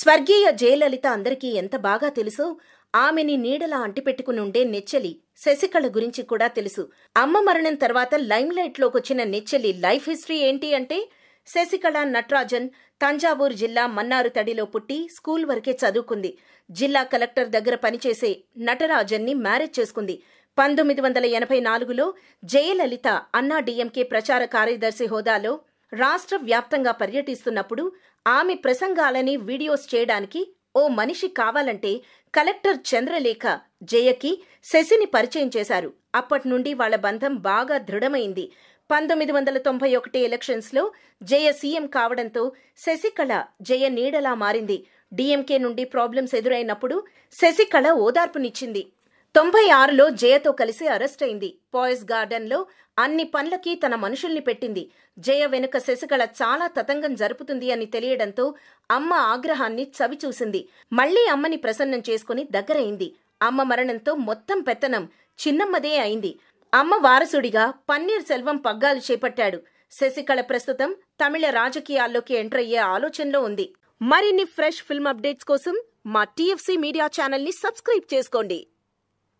స్వర్గీయ జయలలిత అందరికీ ఎంత బాగా తెలుసో ఆమెని నీడలా అంటిపెట్టుకుని ఉండే నెచ్చలి శశికళ గురించి కూడా తెలుసు అమ్మ మరణం తర్వాత లైమ్లైట్లోకొచ్చిన నెచ్చలి లైఫ్ హిస్టరీ ఏంటి అంటే శశికళ నటరాజన్ తంజావూరు జిల్లా మన్నారు తడిలో పుట్టి స్కూల్ వరకే చదువుకుంది జిల్లా కలెక్టర్ దగ్గర పనిచేసే నటరాజన్ని మ్యారేజ్ చేసుకుంది పంతొమ్మిది వందల ఎనభై నాలుగులో జయలలిత అన్నా డిఎంకే ప్రచార కార్యదర్శి హోదాలో రాష్ట్ర వ్యాప్తంగా పర్యటిస్తున్నప్పుడు ఆమె ప్రసంగాలని వీడియోస్ చేయడానికి ఓ మనిషి కావాలంటే కలెక్టర్ చంద్రలేఖ జయకి శశిని పరిచయం చేశారు అప్పటి నుండి వాళ్ల బంధం బాగా దృఢమైంది పంతొమ్మిది వందల తొంభై ఒకటి ఎలక్షన్స్లో జయ సీఎం కావడంతో శశికళ జయ నీడలా మారింది డిఎంకే నుండి ప్రాబ్లమ్స్ ఎదురైనప్పుడు శశికళ ఓదార్పునిచ్చింది తొంభై ఆరులో జయతో కలిసి అరెస్ట్ అయింది గార్డెన్ గార్డెన్లో అన్ని పనులకి తన మనుషుల్ని పెట్టింది జయ వెనుక శశికళ చాలా తతంగం జరుపుతుంది అని తెలియడంతో అమ్మ ఆగ్రహాన్ని చవిచూసింది మళ్లీ అమ్మని ప్రసన్నం చేసుకుని దగ్గరైంది అమ్మ మరణంతో మొత్తం పెత్తనం చిన్నమ్మదే అయింది అమ్మ వారసుడిగా పన్నీర్ సెల్వం పగ్గాలు చేపట్టాడు శశికళ ప్రస్తుతం తమిళ రాజకీయాల్లోకి ఎంటర్ అయ్యే ఆలోచనలో ఉంది మరిన్ని ఫ్రెష్ ఫిల్మ్ అప్డేట్స్ కోసం మా టీఎఫ్సీ మీడియా ఛానల్ని సబ్స్క్రైబ్ చేసుకోండి